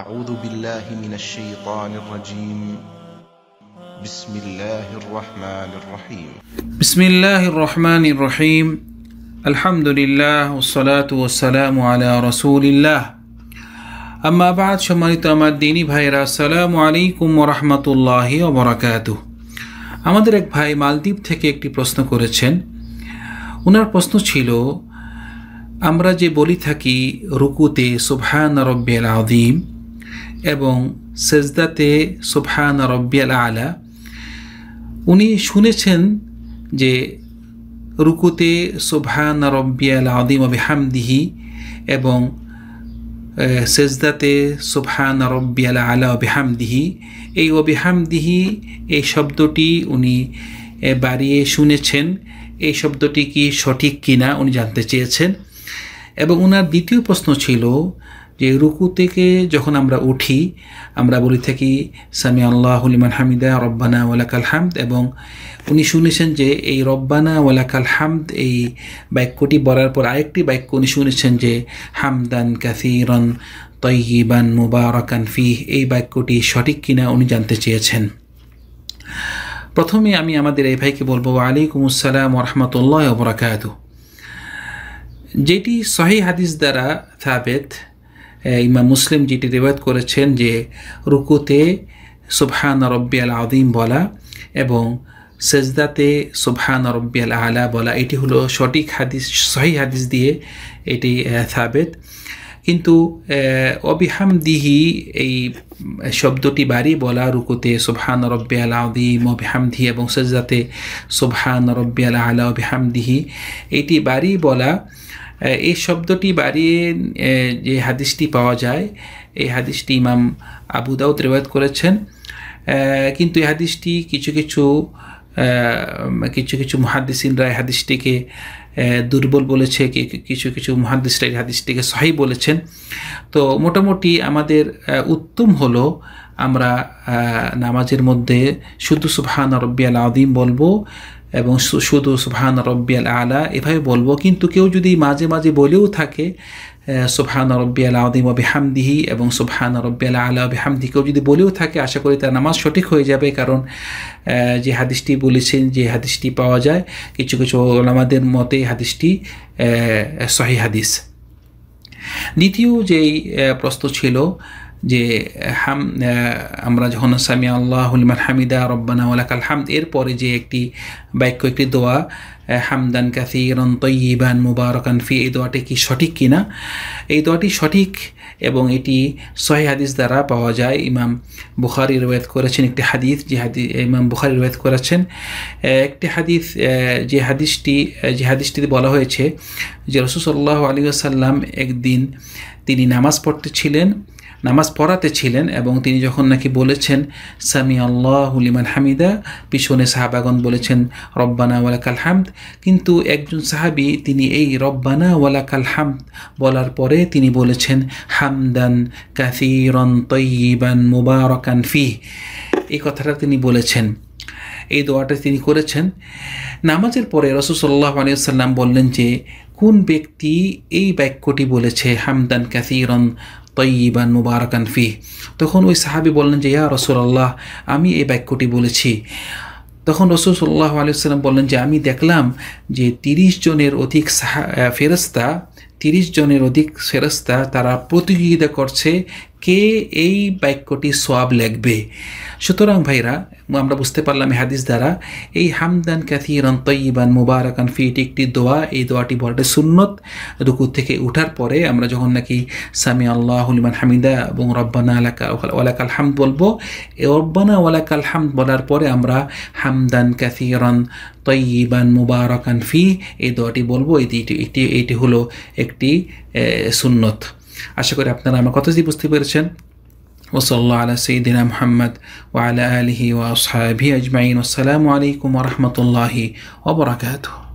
أعوذ بالله من الشيطان الرجيم بسم الله الرحمن الرحيم بسم الله الرحمن الرحيم الحمد لله والصلاة والسلام على رسول الله أما بعد সম্মানিত আমার দিনী ভাইরা আসসালামু আলাইকুম ওরহমতুল্লাহ ওবরাকাত আমাদের এক ভাই মালদ্বীপ থেকে একটি প্রশ্ন করেছেন ওনার প্রশ্ন ছিল আমরা যে বলি থাকি রুকুতে সুবহান রব্বিল আদিম এবং সেজদাতে সুবহান রব্বিয়াল আলা উনি শুনেছেন যে রুকুতে সুবহান রব্বিয়াল আদিম হামদিহি এবং সেজদাতে সুবহান রব্বিয়াল আলা অবিহামদিহি এই অবিহামদিহি এই শব্দটি উনি বাড়িয়ে শুনেছেন এই শব্দটি কি সঠিক কিনা উনি জানতে চেয়েছেন এবং ওনার দ্বিতীয় প্রশ্ন ছিল যে রুকু থেকে যখন আমরা উঠি আমরা বলি থাকি সামি আল্লাহ হলিমান হামিদা রব্বানা ওয়ালাকাল হামদ এবং উনি শুনেছেন যে এই রব্বানা ওয়ালাকাল হামদ এই বাক্যটি বলার পর আরেকটি বাক্য উনি শুনেছেন যে হামদান কাসিরন তৈবান মুবারকান ফি এই বাক্যটি সঠিক কিনা উনি জানতে চেয়েছেন প্রথমে আমি আমাদের এই ভাইকে বলবো আলাইকুম আসসালাম রহমতুল্লাহ বরাকাত যেটি সহি হাদিস দ্বারা থাবেদ ইমাম মুসলিম যেটি রেবাদ করেছেন যে রুকুতে সুবহান আল আদিম বলা এবং সেজদাতে সুবহান আল আলা বলা এটি হলো সঠিক হাদিস সহি হাদিস দিয়ে এটি সাবেত কিন্তু অবিহাম দিহি এই শব্দটি বাড়ি বলা রুকুতে সুবহান আল আদিম দিহি এবং সেজদাতে সুবহান আল আলা দিহি এটি বাড়ি বলা এই শব্দটি বাড়িয়ে যে হাদিসটি পাওয়া যায় এই হাদিসটি ইমাম আবু ত্রেবাদ করেছেন কিন্তু এই হাদিসটি কিছু কিছু কিছু কিছু মহাদ্দিসিনরা এই হাদিসটিকে দুর্বল বলেছে কিছু কিছু মহাদ্দিসরা এই হাদিসটিকে সহি বলেছেন তো মোটামুটি আমাদের উত্তম হলো আমরা নামাজের মধ্যে শুধু সুফহান রব্বিয়াল আদিম বলবো এবং শুধু সুবহান রব্বিয়াল আলা এভাবে বলবো কিন্তু কেউ যদি মাঝে মাঝে বলেও থাকে সুবহান রব্বিয়াল আদিম বিহামদিহি এবং সুবহান রব্বিয়াল আলা বিহামদি কেউ যদি বলেও থাকে আশা করি তার নামাজ সঠিক হয়ে যাবে কারণ যে হাদিসটি বলেছেন যে হাদিসটি পাওয়া যায় কিছু কিছু ওলামাদের মতে হাদিসটি সহি হাদিস দ্বিতীয় যেই প্রশ্ন ছিল যে হাম আমরা যখন সামিয়া হলিমান হামিদা রব্বানা ওলাকাল হামদ এরপরে যে একটি বাক্য একটি দোয়া হামদান কাসিরন তৈবান মুবারকান ফি এই দোয়াটি কি সঠিক কিনা এই দোয়াটি সঠিক এবং এটি সহি হাদিস দ্বারা পাওয়া যায় ইমাম বুখারি রবায়ত করেছেন একটি হাদিস যে হাদি ইমাম বুখারি রোয়েত করেছেন একটি হাদিস যে হাদিসটি যে হাদিসটিতে বলা হয়েছে যে রসুসল্লাহ আলী আসাল্লাম একদিন তিনি নামাজ পড়তে ছিলেন নামাজ পড়াতে ছিলেন এবং তিনি যখন নাকি বলেছেন সামি আল্লাহ হুলিমান হামিদা পিছনে সাহাবাগন বলেছেন রব্বানা কাল হামদ কিন্তু একজন সাহাবি তিনি এই রব্বানা কাল হামদ বলার পরে তিনি বলেছেন হামদান কাসিরন তৈবান মুবারকান ফি এই কথাটা তিনি বলেছেন এই দোয়াটা তিনি করেছেন নামাজের পরে রসুসল্লাহ আলিয়াল্লাম বললেন যে কোন ব্যক্তি এই বাক্যটি বলেছে হামদান কাসিরন তৈবান মুবারকান ফি তখন ওই সাহাবি বললেন যে ইয়া রসুল আল্লাহ আমি এই বাক্যটি বলেছি তখন রসুল সাল্লাহ আলিয়াল্লাম বললেন যে আমি দেখলাম যে তিরিশ জনের অধিক সাহা ফেরস্তা তিরিশ জনের অধিক ফেরস্তা তারা প্রতিযোগিতা করছে কে এই বাক্যটি সোয়াব লেখবে সুতরাং ভাইরা আমরা বুঝতে পারলাম হাদিস দ্বারা এই হামদান ক্যাথিরন তৈবান মুবারাকান ফিট একটি দোয়া এই দোয়াটি বলাটা সুন্নত রুকু থেকে উঠার পরে আমরা যখন নাকি সামি আল্লাহলিমান হামিদা এবং রব্বানা আলাকা ওয়ালাকাল হামদ বলবো এই রব্বানা ওয়ালাকাল হামদ বলার পরে আমরা হামদান ক্যাথিরন তৈবান আন ফি এই দোয়াটি বলবো এটি এটি এটি হলো একটি সুন্নত আশা করি আপনারা আমার কথাটি বুঝতে পেরেছেন وصلى الله على سيدنا محمد وعلى آله وأصحابه أجمعين والسلام عليكم ورحمة الله وبركاته